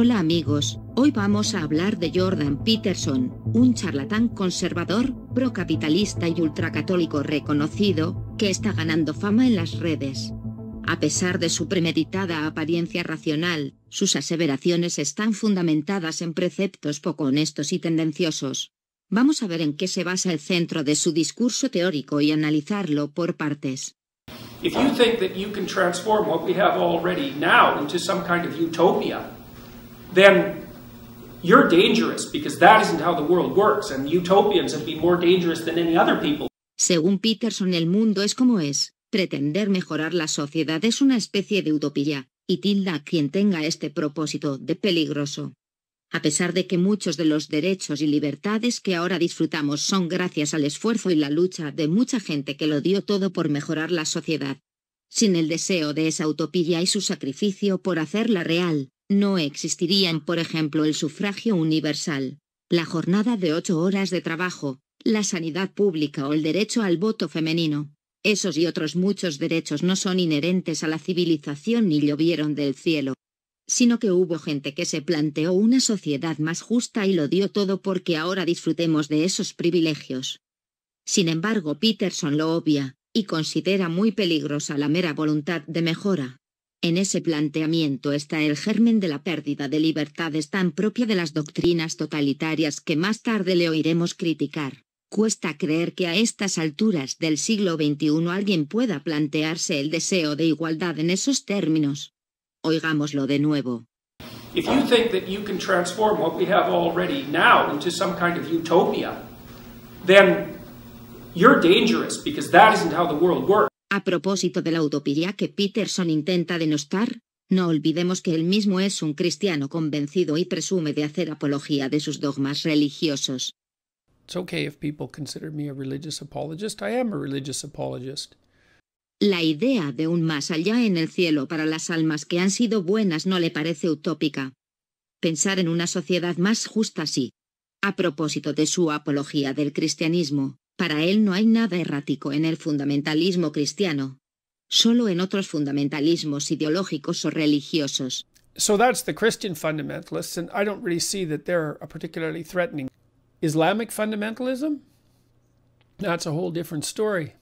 Hola amigos, hoy vamos a hablar de Jordan Peterson, un charlatán conservador, procapitalista y ultracatólico reconocido, que está ganando fama en las redes. A pesar de su premeditada apariencia racional, sus aseveraciones están fundamentadas en preceptos poco honestos y tendenciosos. Vamos a ver en qué se basa el centro de su discurso teórico y analizarlo por partes. If you think that you can transform what we have already now into some then you're dangerous because that isn't how the world works and utopians have been more dangerous than any other people. Según Peterson, el mundo es como es. Pretender mejorar la sociedad es una especie de utopía, y tilda a quien tenga este propósito de peligroso. A pesar de que muchos de los derechos y libertades que ahora disfrutamos son gracias al esfuerzo y la lucha de mucha gente que lo dio todo por mejorar la sociedad. Sin el deseo de esa utopía y su sacrificio por hacerla real, no existirían, por ejemplo, el sufragio universal, la jornada de ocho horas de trabajo, la sanidad pública o el derecho al voto femenino. Esos y otros muchos derechos no son inherentes a la civilización ni llovieron del cielo, sino que hubo gente que se planteó una sociedad más justa y lo dio todo porque ahora disfrutemos de esos privilegios. Sin embargo, Peterson lo obvia, y considera muy peligrosa la mera voluntad de mejora. En ese planteamiento está el germen de la pérdida de libertades tan propia de las doctrinas totalitarias que más tarde le oiremos criticar. Cuesta creer que a estas alturas del siglo XXI alguien pueda plantearse el deseo de igualdad en esos términos. Oigámoslo de nuevo. If you think that you can transform what we have already now into some kind of utopia, then you're dangerous because that isn't how the a propósito de la utopía que Peterson intenta denostar, no olvidemos que él mismo es un cristiano convencido y presume de hacer apología de sus dogmas religiosos. La idea de un más allá en el cielo para las almas que han sido buenas no le parece utópica. Pensar en una sociedad más justa sí. A propósito de su apología del cristianismo, para él no hay nada errático en el fundamentalismo cristiano, solo en otros fundamentalismos ideológicos o religiosos. So that's the Christian fundamentalists, and I don't really see that they're a particularly threatening. Islamic fundamentalism? That's a whole different story.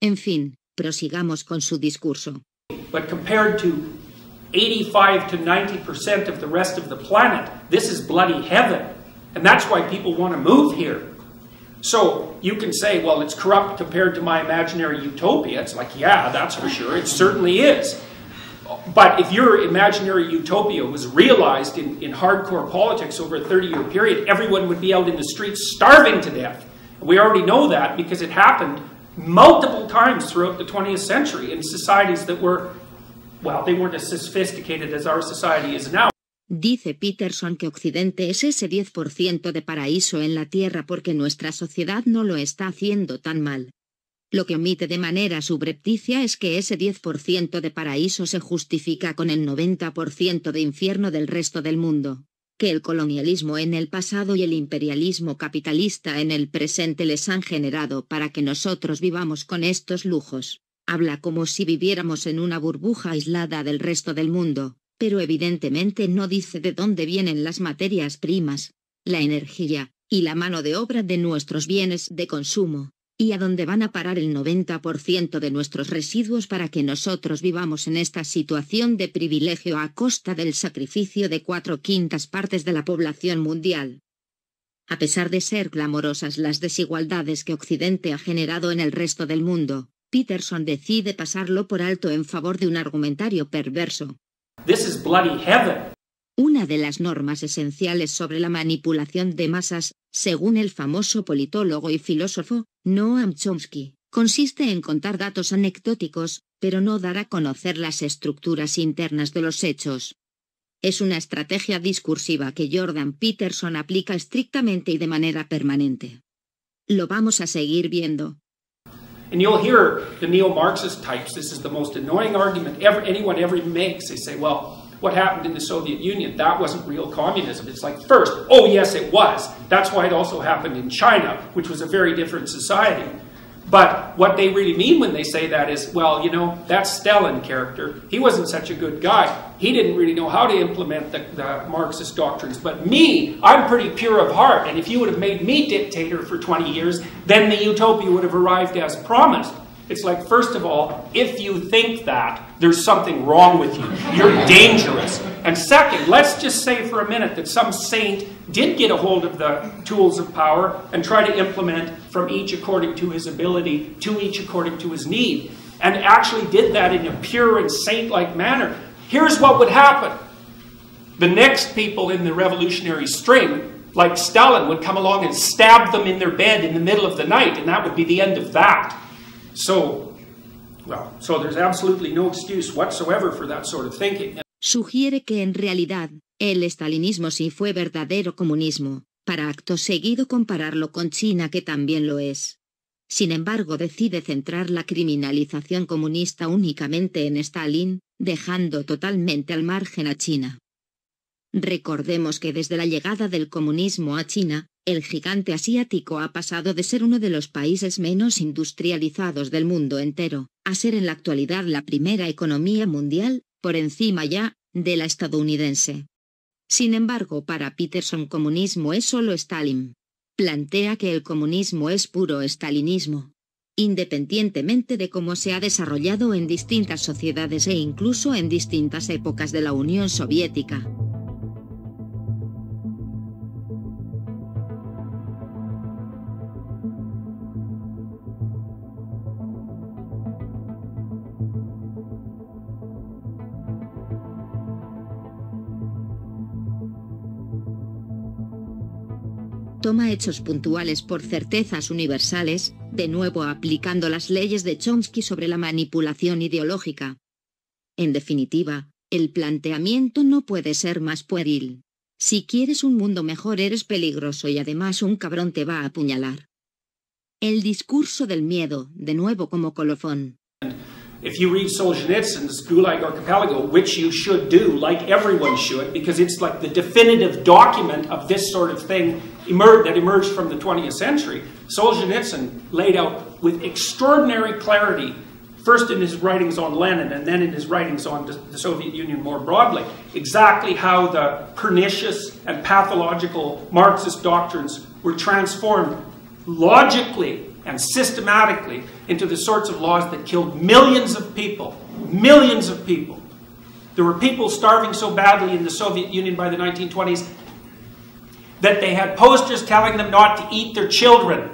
En fin, prosigamos con su discurso. But compared to 85 to 90% of the rest of the planet, this is bloody heaven. And that's why people want to move here. So you can say, well, it's corrupt compared to my imaginary utopia. It's like, yeah, that's for sure. It certainly is. But if your imaginary utopia was realized in, in hardcore politics over a 30 year period, everyone would be out in the streets starving to death. We already know that because it happened multiple times throughout the 20th century in societies that were, well, they weren't as sophisticated as our society is now. Dice Peterson que Occidente es ese 10% de paraíso en la Tierra porque nuestra sociedad no lo está haciendo tan mal. Lo que omite de manera subrepticia es que ese 10% de paraíso se justifica con el 90% de infierno del resto del mundo, que el colonialismo en el pasado y el imperialismo capitalista en el presente les han generado para que nosotros vivamos con estos lujos. Habla como si viviéramos en una burbuja aislada del resto del mundo, pero evidentemente no dice de dónde vienen las materias primas, la energía, y la mano de obra de nuestros bienes de consumo, y a dónde van a parar el 90% de nuestros residuos para que nosotros vivamos en esta situación de privilegio a costa del sacrificio de cuatro quintas partes de la población mundial. A pesar de ser clamorosas las desigualdades que Occidente ha generado en el resto del mundo, Peterson decide pasarlo por alto en favor de un argumentario perverso, una de las normas esenciales sobre la manipulación de masas, según el famoso politólogo y filósofo Noam Chomsky, consiste en contar datos anecdóticos, pero no dar a conocer las estructuras internas de los hechos. Es una estrategia discursiva que Jordan Peterson aplica estrictamente y de manera permanente. Lo vamos a seguir viendo, And you'll hear the neo Marxist types, this is the most annoying argument ever, anyone ever makes. They say, well, what happened in the Soviet Union? That wasn't real communism. It's like, first, oh yes, it was. That's why it also happened in China, which was a very different society. But what they really mean when they say that is, well, you know, that Stalin character, he wasn't such a good guy. He didn't really know how to implement the, the, Marxist doctrines. But me, I'm pretty pure of heart, and if you would have made me dictator for 20 years, then the utopia would have arrived as promised. It's like, first of all, if you think that, there's something wrong with you. You're dangerous. And second, let's just say for a minute that some saint did get a hold of the tools of power and try to implement from each according to his ability, to each according to his need, and actually did that in a pure and saint like manner. Here's what would happen the next people in the revolutionary string, like Stalin, would come along and stab them in their bed in the middle of the night, and that would be the end of that. So, well, so there's absolutely no excuse whatsoever for that sort of thinking. sugiere que en realidad, el estalinismo sí fue verdadero comunismo, para acto seguido compararlo con China que también lo es. Sin embargo, decide centrar la criminalización comunista únicamente en Stalin, dejando totalmente al margen a China. Recordemos que desde la llegada del comunismo a China, el gigante asiático ha pasado de ser uno de los países menos industrializados del mundo entero, a ser en la actualidad la primera economía mundial por encima ya de la estadounidense. Sin embargo, para Peterson comunismo es solo Stalin. Plantea que el comunismo es puro stalinismo. Independientemente de cómo se ha desarrollado en distintas sociedades e incluso en distintas épocas de la Unión Soviética. toma hechos puntuales por certezas universales, de nuevo aplicando las leyes de Chomsky sobre la manipulación ideológica. En definitiva, el planteamiento no puede ser más pueril. Si quieres un mundo mejor eres peligroso y además un cabrón te va a apuñalar. El discurso del miedo, de nuevo como colofón. If you read Solzhenitsyn's Gulag Archipelago, which you should do, like everyone should, because it's like the definitive document of this sort of thing emer that emerged from the 20th century, Solzhenitsyn laid out with extraordinary clarity, first in his writings on Lenin and then in his writings on the Soviet Union more broadly, exactly how the pernicious and pathological Marxist doctrines were transformed logically and systematically into the sorts of laws that killed millions of people. Millions of people. There were people starving so badly in the Soviet Union by the 1920s that they had posters telling them not to eat their children.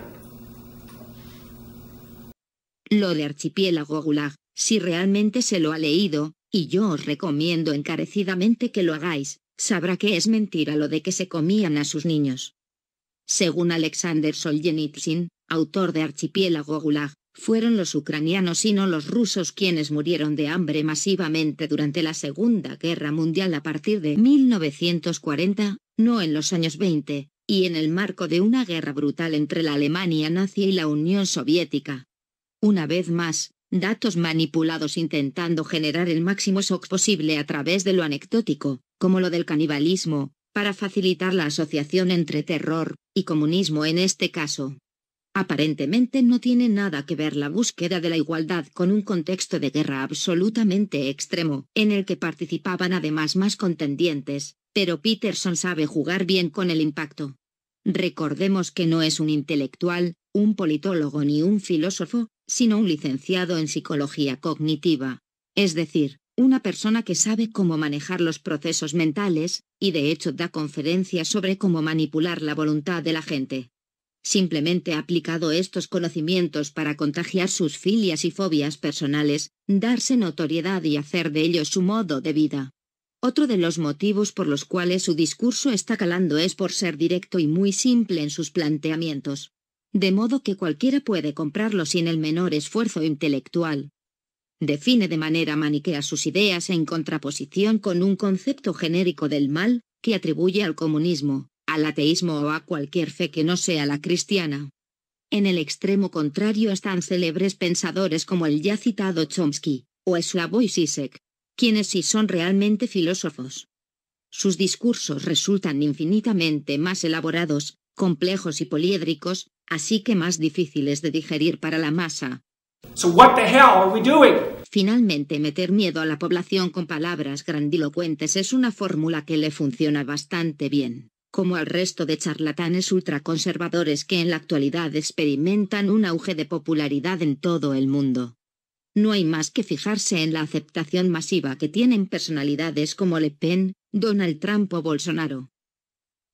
Lo de Archipiélago Gulag, si realmente se lo ha leído, y yo os recomiendo encarecidamente que lo hagáis, sabrá que es mentira lo de que se comían a sus niños. Según Alexander Solzhenitsyn, autor de Archipiélago Gulag, fueron los ucranianos y no los rusos quienes murieron de hambre masivamente durante la Segunda Guerra Mundial a partir de 1940, no en los años 20, y en el marco de una guerra brutal entre la Alemania nazi y la Unión Soviética. Una vez más, datos manipulados intentando generar el máximo shock posible a través de lo anecdótico, como lo del canibalismo, para facilitar la asociación entre terror y comunismo en este caso. Aparentemente no tiene nada que ver la búsqueda de la igualdad con un contexto de guerra absolutamente extremo, en el que participaban además más contendientes, pero Peterson sabe jugar bien con el impacto. Recordemos que no es un intelectual, un politólogo ni un filósofo, sino un licenciado en psicología cognitiva, es decir, una persona que sabe cómo manejar los procesos mentales, y de hecho da conferencias sobre cómo manipular la voluntad de la gente. Simplemente ha aplicado estos conocimientos para contagiar sus filias y fobias personales, darse notoriedad y hacer de ello su modo de vida. Otro de los motivos por los cuales su discurso está calando es por ser directo y muy simple en sus planteamientos. De modo que cualquiera puede comprarlo sin el menor esfuerzo intelectual. Define de manera maniquea sus ideas en contraposición con un concepto genérico del mal que atribuye al comunismo, al ateísmo o a cualquier fe que no sea la cristiana. En el extremo contrario están célebres pensadores como el ya citado Chomsky, o Slavoj Zizek, quienes sí son realmente filósofos. Sus discursos resultan infinitamente más elaborados, complejos y poliédricos, así que más difíciles de digerir para la masa. Finalmente, meter miedo a la población con palabras grandilocuentes es una fórmula que le funciona bastante bien como al resto de charlatanes ultraconservadores que en la actualidad experimentan un auge de popularidad en todo el mundo. No hay más que fijarse en la aceptación masiva que tienen personalidades como Le Pen, Donald Trump o Bolsonaro.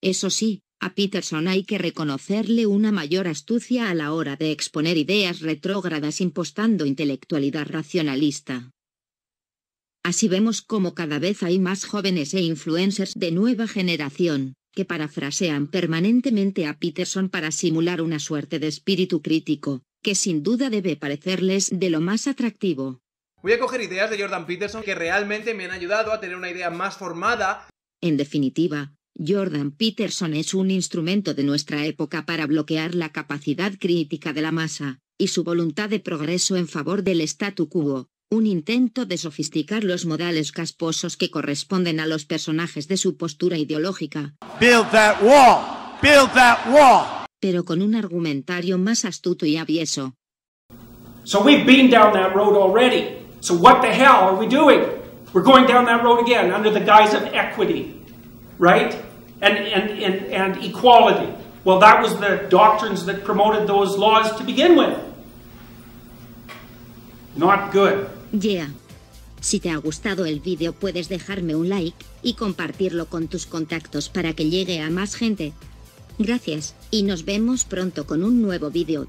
Eso sí, a Peterson hay que reconocerle una mayor astucia a la hora de exponer ideas retrógradas impostando intelectualidad racionalista. Así vemos cómo cada vez hay más jóvenes e influencers de nueva generación, que parafrasean permanentemente a Peterson para simular una suerte de espíritu crítico, que sin duda debe parecerles de lo más atractivo. Voy a coger ideas de Jordan Peterson que realmente me han ayudado a tener una idea más formada. En definitiva, Jordan Peterson es un instrumento de nuestra época para bloquear la capacidad crítica de la masa, y su voluntad de progreso en favor del statu quo, un intento de sofisticar los modales casposos que corresponden a los personajes de su postura ideológica. Build that wall. Build that wall. Pero con un argumentario más astuto y avieso. So we've been down that road already. So what the hell are we doing? We're going down that road again under the guise of equity, right? And and and, and equality. Well, that was the doctrines that promoted those laws to begin with. Not good. Yeah. Si te ha gustado el vídeo puedes dejarme un like y compartirlo con tus contactos para que llegue a más gente. Gracias, y nos vemos pronto con un nuevo vídeo.